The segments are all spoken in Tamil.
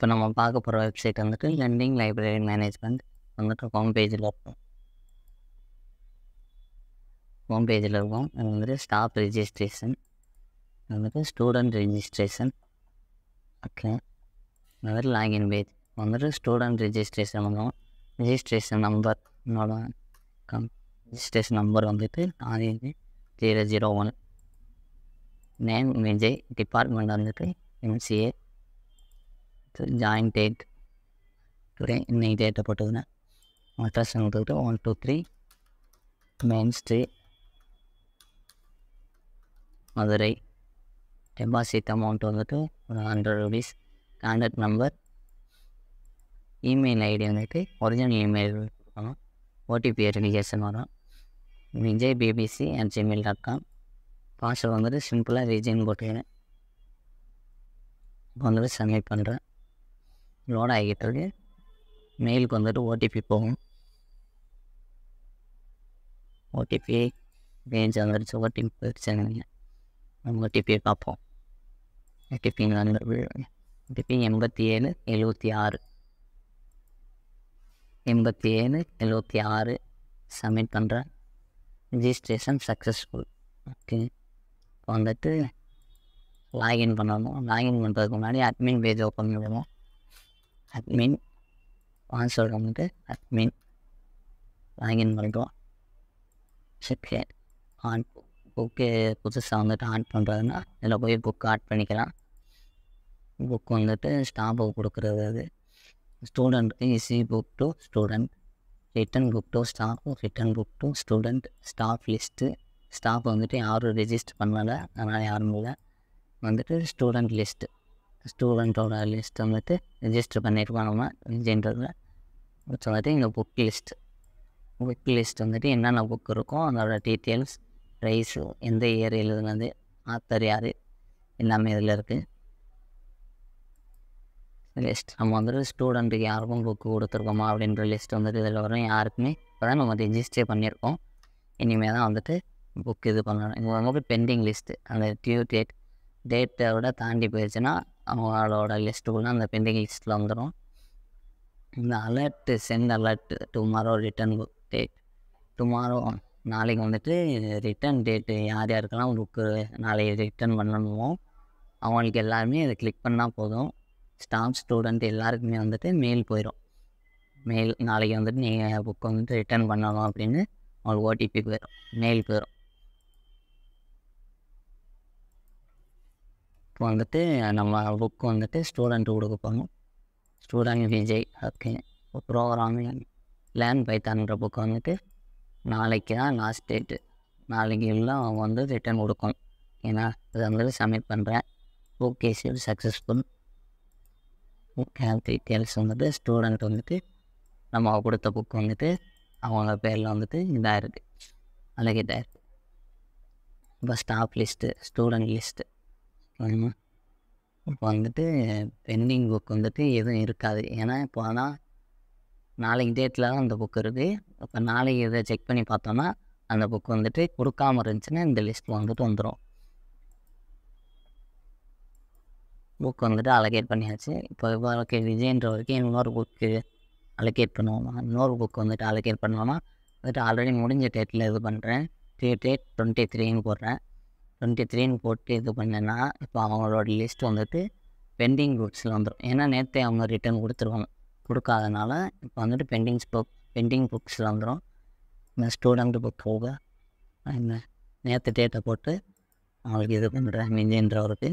இப்போ நம்ம பார்க்க போகிற வெப்சைட் வந்துட்டு லெண்டிங் லைப்ரரி மேனேஜ்மெண்ட் வந்துட்டு ஹோம் பேஜில் இருக்கும் ஹோம் பேஜில் இருக்கும் அது வந்துட்டு ஸ்டாஃப் ரிஜிஸ்ட்ரேஷன் வந்துட்டு ஸ்டூடெண்ட் ரிஜிஸ்ட்ரேஷன் ஓகே வந்துட்டு லாகின் பேஜ் வந்துட்டு ஸ்டூடெண்ட் ரிஜிஸ்ட்ரேஷன் வந்தோம் ரிஜிஸ்ட்ரேஷன் நம்பர் என்னோட கம் ரிஜிஸ்ட்ரேஷன் நம்பர் வந்துட்டு ஆயிரத்தி zero zero one name Vijay department வந்துட்டு MCA to join date today இன்னைக்கு டேட்டை போட்டதுன்னா அட்ரஸ் கொடுத்துட்டு one two three main street Madurai deposit amount வந்துட்டு ஒரு hundred rupees contact number email ID வந்துட்டு ஒரிஜினல் இமெயில் கொடுக்கணும் ஓடிபி வெரிஃபிகேஷன் வரும் Vijay BBC at Gmail dot com password வந்துட்டு சிம்பிளாக ரீஜன் போட்டுக்கிறேன் வந்துட்டு சப்மிட் பண்ணுறேன் லோட் ஆகிட்டு இருக்கு மெயிலுக்கு வந்துட்டு ஓடிபி போகும் ஓடிபி ரேஞ்ச் வந்துருச்சு ஓடிபி போயிடுச்சாங்க நம்ம ஓடிபியை பார்ப்போம் ஓடிபி ஓடிபி எண்பத்தி ஏழு எழுபத்தி ஆறு எண்பத்தி ஏழு எழுபத்தி ஆறு சப்மிட் பண்ணுறேன் ரிஜிஸ்ட்ரேஷன் சக்ஸஸ்ஃபுல் ஓகே இப்போ வந்துட்டு லாகின் பண்ணணும் லாகின் பண்ணுறதுக்கு முன்னாடி அட்மின் பேஜ் ஓப்பன் பண்ணுவோம் அட்மின் வாங்க சொல்கிறவங்களுக்கு அட்மின் லாகின் பண்ணுறோம் சப்ஸ்கிரைப் ஆன் புக்கு புதுசாக வந்துட்டு ஆட் பண்ணுறதுன்னா இதில் போய் புக் ஆட் பண்ணிக்கலாம் புக் வந்துட்டு ஸ்டாம்பு கொடுக்குறது அது student issue book to student return book to staff return book to student staff list staff வந்துட்டு யாரும் ரெஜிஸ்டர் பண்ணலை அதனால் யாரும் இல்லை வந்துட்டு ஸ்டூடெண்ட் லிஸ்ட்டு ஸ்டூடெண்ட்டோட லிஸ்ட் வந்துட்டு ரிஜிஸ்டர் பண்ணியிருக்கோம் நம்ம ஜென்ரலில் வந்துட்டு இங்கே புக் லிஸ்ட் புக் லிஸ்ட் வந்துட்டு என்னென்ன புக் இருக்கோ அதோட டீட்டெயில்ஸ் ப்ரைஸ் எந்த ஏரியாவில் இருந்து ஆத்தர் யார் எல்லாமே இதில் இருக்குது லிஸ்ட் நம்ம வந்துட்டு ஸ்டூடெண்ட்டுக்கு யாருக்கும் புக்கு கொடுத்துருக்கோமா அப்படின்ற லிஸ்ட் வந்துட்டு இதில் வரும் யாருக்குமே இப்போ தான் நம்ம ரிஜிஸ்டர் பண்ணியிருக்கோம் இனிமேல் தான் வந்துட்டு புக் இது பண்ணணும் இங்கே வந்துட்டு பெண்டிங் லிஸ்ட்டு அந்த டியூ டேட் டேட்டை விட தாண்டி போயிடுச்சுன்னா அவங்களோட லிஸ்ட்டுக்குள்ளே அந்த பெண்டிங் லிஸ்ட்டில் வந்துடும் இந்த alert send alert tomorrow return book date tomorrow நாளைக்கு வந்துட்டு ரிட்டர்ன் டேட்டு யார் யாருக்கெல்லாம் புக்கு நாளைக்கு ரிட்டர்ன் பண்ணணுமோ அவங்களுக்கு எல்லாருமே இதை கிளிக் பண்ணால் போதும் ஸ்டாஃப் ஸ்டூடெண்ட் எல்லாருக்குமே வந்துட்டு மெயில் போயிடும் மெயில் நாளைக்கு வந்துட்டு நீங்கள் புக் வந்துட்டு ரிட்டன் பண்ணணும் அப்படின்னு அவங்களுக்கு ஓடிபி போயிடும் மெயில் போயிடும் புக் வந்துட்டு நம்ம புக் வந்துட்டு ஸ்டூடெண்ட்டு கொடுப்பாங்க student Vijay okay programming learn பைத்தான்ற புக் வந்துட்டு நாளைக்கு தான் லாஸ்ட் டேட்டு நாளைக்கு எல்லாம் அவங்க வந்து ரிட்டர்ன் கொடுக்கணும் ஏன்னா இது வந்து சப்மிட் பண்ணுறேன் book issue successful book health details வந்துட்டு ஸ்டூடெண்ட் வந்துட்டு நம்ம கொடுத்த புக் வந்துட்டு அவங்க பேரில் வந்துட்டு இதாக இருக்குது அழகிதாக இருக்குது இப்போ ஸ்டாஃப் லிஸ்ட்டு ஸ்டூடெண்ட் லிஸ்ட்டு இப்போ வந்துட்டு பெண்டிங் புக் வந்துட்டு எதுவும் இருக்காது ஏன்னா இப்போ ஆனால் நாளைக்கு டேட்டில் தான் அந்த புக் இருக்குது இப்போ நாளைக்கு இதை செக் பண்ணி பார்த்தோன்னா அந்த புக் வந்துட்டு கொடுக்காமல் இருந்துச்சுன்னா இந்த லிஸ்ட் வந்துட்டு வந்துடும் புக் வந்துட்டு அலோகேட் பண்ணியாச்சு இப்போ விஜயன்ற வரைக்கும் இன்னொரு புக்கு அலோகேட் பண்ணுவோமா இன்னொரு புக் வந்துட்டு அலோகேட் பண்ணுவோமா வந்துட்டு ஆல்ரெடி முடிஞ்ச டேட்டில் இது பண்ணுறேன் டே டேட் டுவெண்ட்டி த்ரீன்னு போடுறேன் டுவெண்ட்டி த்ரீன்னு போட்டு இது பண்ணேன்னா இப்போ அவங்களோட லிஸ்ட் வந்துட்டு பெண்டிங் புக்ஸில் வந்துடும் ஏன்னா நேற்றே அவங்க ரிட்டர்ன் கொடுத்துருவாங்க கொடுக்காதனால இப்போ வந்துட்டு பெண்டிங்ஸ் புக் பெண்டிங் புக்ஸில் வந்துடும் இந்த ஸ்டூடெண்ட் புக் போக என்ன நேற்று டேட்டை போட்டு அவங்களுக்கு இது பண்ணுறேன் மிஞ்சின்றவருக்கு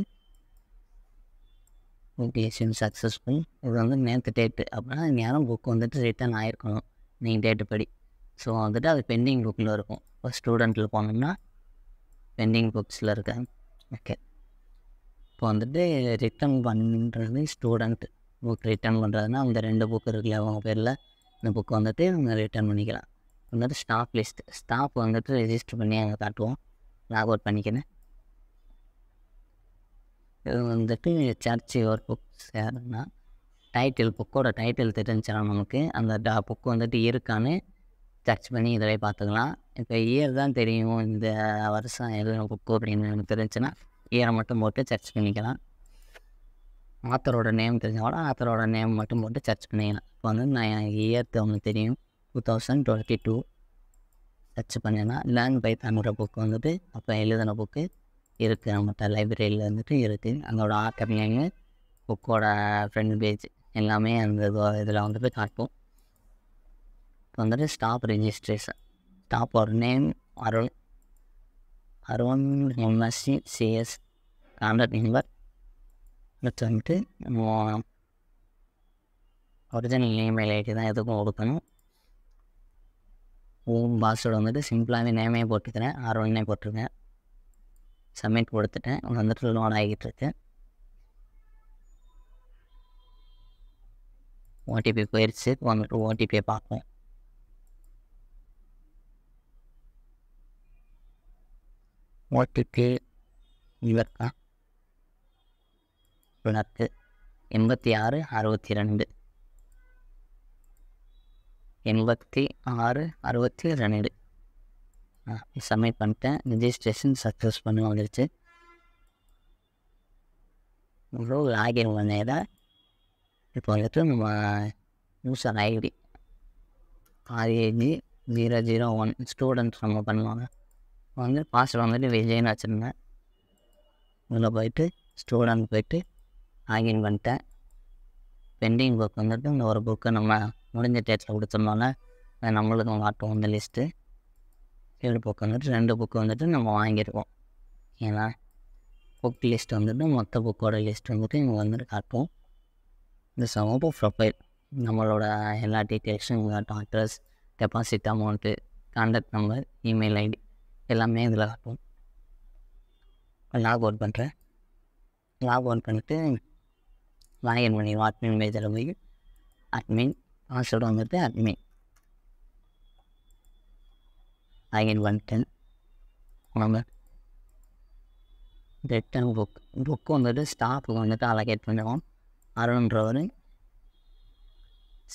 ஓகேஷன் சக்ஸஸ்ஃபுல் இது வந்து நேற்று டேட்டு அப்படின்னா நேரம் புக் வந்துட்டு ரிட்டர்ன் ஆகிருக்கணும் நீங்கள் டேட்டு படி ஸோ வந்துட்டு அது பெண்டிங் புக்கில் இருக்கும் இப்போ ஸ்டூடெண்ட்டில் போனோம்னா பெண்டிங் புக்ஸில் இருக்கேன் ஓகே இப்போ வந்துட்டு ரிட்டர்ன் பண்ணுறது ஸ்டூடெண்ட் புக் ரிட்டர்ன் பண்ணுறதுனா அந்த ரெண்டு புக் இருக்குல்ல அவங்க பேரில் இந்த புக் வந்துட்டு அவங்க ரிட்டர்ன் பண்ணிக்கலாம் வந்துட்டு ஸ்டாஃப் லிஸ்ட் ஸ்டாஃப் வந்துட்டு ரெஜிஸ்டர் பண்ணி அங்கே காட்டுவோம் லாக் அவுட் பண்ணிக்கிறேன் இது வந்துட்டு சர்ச் ஒரு புக்ஸ் யாருன்னா டைட்டில் புக்கோட டைட்டில் தெரிஞ்சாலும் நமக்கு அந்த டா புக் வந்துட்டு இருக்கான்னு சர்ச் பண்ணி இதிலே பார்த்துக்கலாம் இப்போ இயர் தான் தெரியும் இந்த வருஷம் எதுவும் புக்கு அப்படின்னு எனக்கு தெரிஞ்சுன்னா இயரை மட்டும் போட்டு சர்ச் பண்ணிக்கலாம் ஆத்தரோட நேம் தெரிஞ்சாலும் ஆத்தரோட நேம் மட்டும் போட்டு சர்ச் பண்ணிக்கலாம் இப்போ வந்து நான் எனக்கு இயர் அவங்களுக்கு தெரியும் two thousand twenty two search பண்ணேன்னா லேர்ன் பை தமிழ புக்கு வந்துட்டு அப்போ எழுதின புக்கு இருக்குது நம்மகிட்ட லைப்ரரியில் வந்துட்டு இருக்குது அதோட ஆக்கமியாங்க புக்கோட ஃப்ரெண்ட் பேஜ் எல்லாமே அந்த இதில் வந்துட்டு காட்டும் வந்துட்டு ஸ்டாப் ரிஜிஸ்ட்ரேஷன் ஸ்டாப் ஒரு name Arul Arun MSc CS contact number அடுத்து வந்துட்டு ஒரிஜினல் இமெயில் ஐடி தான் எதுக்கும் கொடுக்கணும் ஓம் பாஸ்வேர்டு வந்துட்டு சிம்பிளாகவே நேமே போட்டுக்கிறேன் ஆர்வனே போட்டிருக்கேன் சப்மிட் கொடுத்துட்டேன் வந்துட்டு லோன் ஆகிட்டு இருக்கு ஓடிபி போயிடுச்சு வந்துட்டு ஓடிபியை பார்ப்போம் ஓட்டுக்கு இவர்தான் தொண்ணூற்று எண்பத்தி ஆறு அறுபத்தி ரெண்டு எண்பத்தி ஆறு அறுபத்தி ரெண்டு சப்மிட் பண்ணிட்டேன் ரிஜிஸ்ட்ரேஷன் சக்ஸஸ் பண்ண வந்துருச்சு ப்ரோ லாகின் பண்ணதை இப்போ வந்துட்டு நம்ம user ID RAG zero zero one students நம்ம பண்ணுவாங்க வந்து பாஸ் வந்துட்டு விஜய்னு வச்சுருந்தேன் உள்ளே போயிட்டு ஸ்டூடெண்ட் போயிட்டு ஆகின் பண்ணிட்டேன் பெண்டிங் புக் வந்துட்டு இந்த ஒரு புக்கு நம்ம முடிஞ்ச டேட்டில் கொடுத்துருந்தோன்னே அது நம்மளுக்கு மாட்டோம் இந்த லிஸ்ட்டு ஏழு புக்கு வந்துட்டு ரெண்டு புக்கு வந்துட்டு நம்ம வாங்கியிருக்கோம் ஏன்னா புக் லிஸ்ட் வந்துட்டு மொத்த புக்கோட லிஸ்ட் வந்துட்டு இங்கே வந்துட்டு காட்டுவோம் இந்த சமூக ப்ரொஃபைல் நம்மளோட எல்லா டீட்டெயில்ஸும் இங்கே காட்டும் address deposit amount contact number email ID எல்லாமே இதில் காட்டும் லாக் அவுட் பண்ணுறேன் லாக் அவுட் பண்ணிவிட்டு லாகின் பண்ணிடுவோம் அட்மின் பேஜில் போய் அட்மின் பாஸ்வேர்டு வந்துட்டு அட்மின் லாகின் பண்ணிட்டேன் ரிட்டன் புக் புக்கு வந்துட்டு ஸ்டாஃபுக்கு வந்துட்டு அலகேட் பண்ணுவோம் அருண்ன்றவர்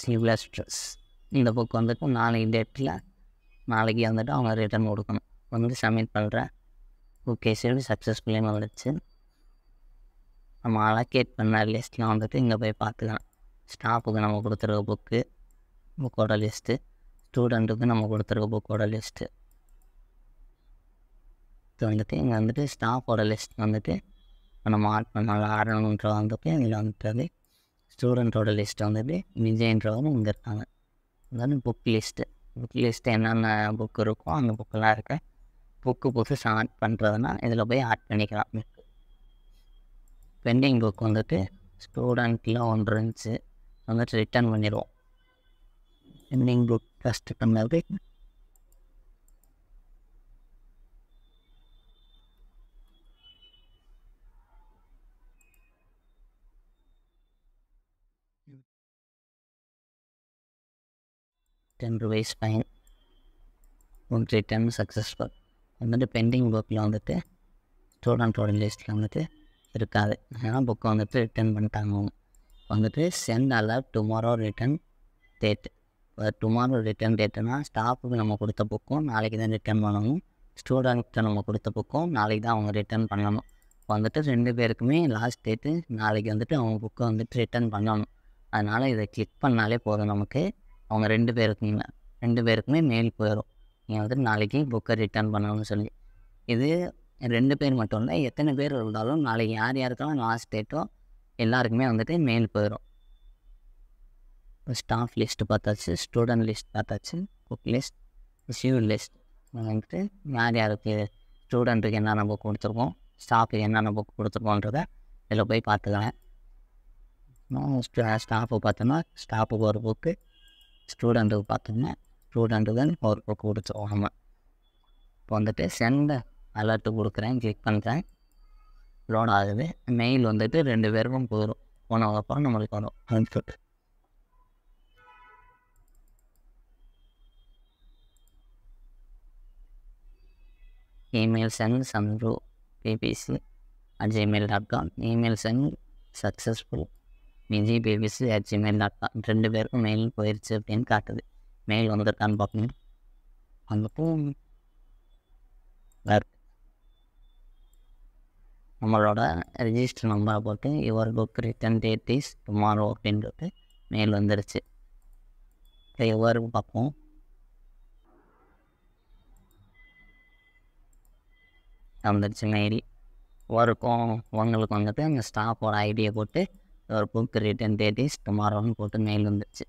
சிவ்லஸ் ஸ்ட்ரெஸ் இந்த புக் வந்துட்டு நாளைக்கு டேட்டில் நாளைக்கு வந்துட்டு அவங்க ரிட்டர்ன் கொடுக்கணும் வந்து சப்மிட் பண்ணுறேன் ஓகே சரி சக்ஸஸ்ஃபுல்லாக வந்துடுச்சு நம்ம அலோகேட் பண்ண லிஸ்ட்லாம் வந்துட்டு இங்கே போய் பார்த்துக்கலாம் ஸ்டாஃபுக்கு நம்ம கொடுத்துருக்க புக்கு புக்கோட லிஸ்ட்டு ஸ்டூடெண்ட்டுக்கு நம்ம கொடுத்துருக்க புக்கோட லிஸ்ட்டு இது வந்துட்டு இங்கே வந்துட்டு ஸ்டாஃபோட லிஸ்ட் வந்துட்டு நம்ம ஆட் பண்ணால் ஆடணுன்ற வந்துட்டு இங்கே வந்துட்டு ஸ்டூடெண்ட்டோட லிஸ்ட்டு வந்துட்டு விஜயன்றவங்க இங்கே இருக்காங்க அதாவது புக் லிஸ்ட்டு புக் லிஸ்ட்டு என்னென்ன புக் இருக்கோ அந்த புக்கெல்லாம் இருக்குது புக்கு புதுசு ஆட் பண்ணுறதுனா இதில் போய் ஆட் பண்ணிக்கலாம் பெண்டிங் புக் வந்துட்டு ஸ்டூடெண்ட்லாம் ஒன்று இருந்துச்சு வந்துட்டு ரிட்டர்ன் பண்ணிடுவோம் பெண்டிங் புக் ஃபஸ்ட்டு பண்ணது ten rupees fine one three ten successful வந்துட்டு பெண்டிங் ஒர்க்கில் வந்துட்டு ஸ்டூடெண்ட்டோட லிஸ்ட்டில் வந்துட்டு இருக்காது ஏன்னா புக்கு வந்துட்டு ரிட்டர்ன் பண்ணிட்டாங்க வந்துட்டு send alert tomorrow return date tomorrow return டேட்டுனா ஸ்டாஃபுக்கு நம்ம கொடுத்த புக்கும் நாளைக்கு தான் ரிட்டர்ன் பண்ணணும் ஸ்டூடெண்ட்டு நம்ம கொடுத்த புக்கும் நாளைக்கு தான் அவங்க ரிட்டர்ன் பண்ணணும் வந்துட்டு ரெண்டு பேருக்குமே லாஸ்ட் டேட்டு நாளைக்கு வந்துட்டு அவங்க புக்கை வந்துட்டு ரிட்டர்ன் பண்ணணும் அதனால் இதை கிளிக் பண்ணாலே போதும் நமக்கு அவங்க ரெண்டு பேருக்குமே ரெண்டு பேருக்குமே மெயில் போயிடும் நீங்கள் வந்துட்டு நாளைக்கு புக்கை ரிட்டர்ன் பண்ணணும்னு சொல்லி இது ரெண்டு பேர் மட்டும் இல்லை எத்தனை பேர் இருந்தாலும் நாளைக்கு யார் யாருக்கெல்லாம் லாஸ்ட் டேட்டோ எல்லாருக்குமே வந்துட்டு மெயில் போயிடும் ஸ்டாஃப் லிஸ்ட்டு பார்த்தாச்சு ஸ்டூடெண்ட் லிஸ்ட் பார்த்தாச்சு புக் லிஸ்ட் ஷியூர் லிஸ்ட் வந்துட்டு யார் யாருக்கு ஸ்டூடெண்ட்டுக்கு என்னென்ன புக் கொடுத்துருக்கோம் ஸ்டாஃபுக்கு என்னென்ன புக் கொடுத்துருக்கோன்றத இதில் போய் பார்த்துக்கலாம் ஸ்டாஃபு பார்த்தோன்னா ஸ்டாஃபுக்கு ஒரு புக்கு ஸ்டூடெண்ட்டுக்கு பார்த்தோம்னா ஸ்டூடெண்ட்டு ஒரு ஒர்க்கு கொடுத்துருவாங்க இப்போ வந்துட்டு சென்ட் அலர்ட்டு கொடுக்குறேன் செக் பண்ணுறேன் லோட் ஆகுது மெயில் வந்துட்டு ரெண்டு பேருக்கும் போயிடும் போனவங்க அப்புறம் நம்மளுக்கு வரும் அனுப்பிச்சு email send Chandru BBC at Gmail dot com email send successful மிஜி BBC at Gmail dot com ரெண்டு பேருக்கும் மெயில் போயிடுச்சு அப்படின்னு காட்டுது மேல் வந்ததுக்கான்னு பார்க்கணும் பூ நம்மளோட ரிஜிஸ்டர் நம்பரை போட்டு your book return date is tomorrow அப்படின்றது மெயில் வந்துடுச்சு இப்போ யுவர் பார்ப்போம் வந்துடுச்சு மெயில் ஒருக்கும் உங்களுக்கு வந்துட்டு அந்த ஸ்டாஃபோட ஐடியை போட்டு ஒரு புக் ரிட்டன் டேட் இஸ் டுமாரோன்னு போட்டு மெயில் வந்துடுச்சு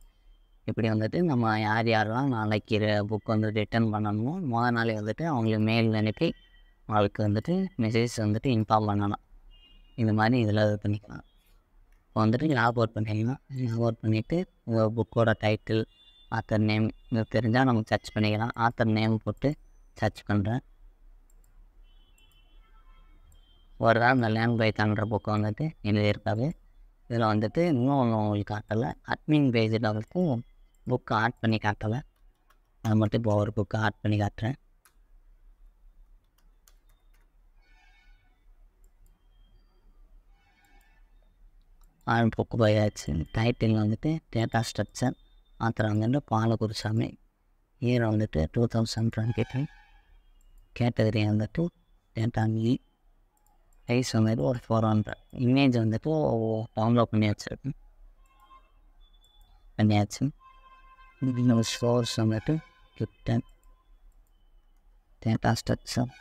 இப்படி வந்துட்டு நம்ம யார் யாரெல்லாம் நாளைக்கு புக் வந்து ரிட்டர்ன் பண்ணணுமோ மொதல் நாளே வந்துட்டு அவங்களுக்கு மெயில் அனுப்பி அவளுக்கு வந்துட்டு மெசேஜ் வந்துட்டு இன்ஃபார்ம் பண்ணணும் இந்த மாதிரி இதில் இது பண்ணிக்கலாம் இப்போ வந்துட்டு லாப் அவுட் பண்ணிக்கலாம் லாப் அவுட் பண்ணிவிட்டு உங்கள் புக்கோட டைட்டில் ஆத்தர் நேம் இது தெரிஞ்சால் நம்ம சர்ச் பண்ணிக்கலாம் ஆத்தர் நேம் போட்டு சர்ச் பண்ணுறேன் ஒரு தான் இந்த லேண்ட் பை தாண்டுற புக்கு வந்துட்டு எழுதியிருக்காரு இதில் வந்துட்டு இன்னும் ஒன்று உங்களுக்கு காட்டலை அட்மின் பேஜில் வந்துட்டு புக்கை ஆட் பண்ணி காட்டலை அது மட்டும் இப்போ ஒரு புக்கை ஆட் பண்ணி காட்டுறேன் ஆரம்ப புக்கு போயாச்சு டைட்டில் வந்துட்டு டேட்டா ஸ்ட்ரக்சர் ஆத்திரம் வந்துட்டு பாலகுருசாமி இயர் வந்துட்டு two thousand twenty three category வந்துட்டு டேட்டா நீ ப்ரைஸ் வந்துட்டு ஒரு ஃபோர் ஹண்ட்ரட் இமேஜ் வந்துட்டு டவுன்லோட் பண்ணி வச்சுருக்கேன் பண்ணியாச்சு maybe number 4 somewhere to, to 10 then after some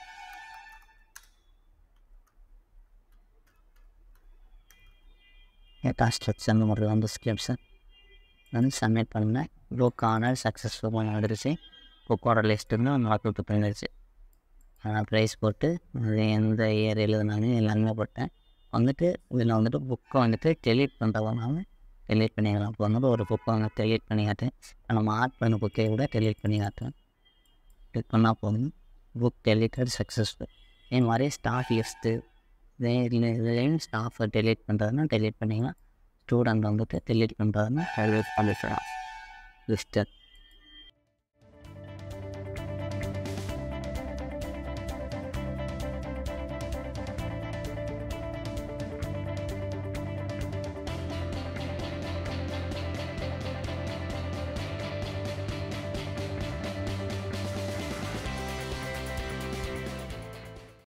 construction ஒரு அந்த ஸ்கிரிப்ஷன் வந்து சப்மிட் பண்ணேன் லோ சக்ஸஸ்ஃபுல்லாக சக்ஸஸ்ஃபுல் நடந்துருச்சு இப்போ குவார்டர் லிஸ்ட் இருந்தால் நாக்கு பண்ணிடுச்சு நான் ப்ரைஸ் போட்டு அது எந்த ஏரியாவில் நானும் எல்லாமே போட்டேன் வந்துட்டு இதில் வந்துட்டு புக்கை வந்துட்டு டெலிட் பண்ணுறவங்க டெலிட் பண்ணி இப்போ வந்து ஒரு புக்கை வந்து டெலிட் பண்ணி காட்டுறேன் நம்ம ஆட் பண்ண புக்கை கூட டெலிட் பண்ணி காட்டுறேன் பண்ணால் போதும் புக் டெலிட்டட் சக்ஸஸ்ஃபுல் இதே மாதிரி ஸ்டாஃப் எஸ்ட்டு இதே இதுலேயும் ஸ்டாஃபை டெலிட் பண்ணுறதுனா டெலிட் பண்ணிங்கன்னா ஸ்டூடெண்ட் வந்துட்டு டெலிட் பண்ணுறதுன்னா டெலிட் பண்ணிக்கலாம் லிஸ்டர்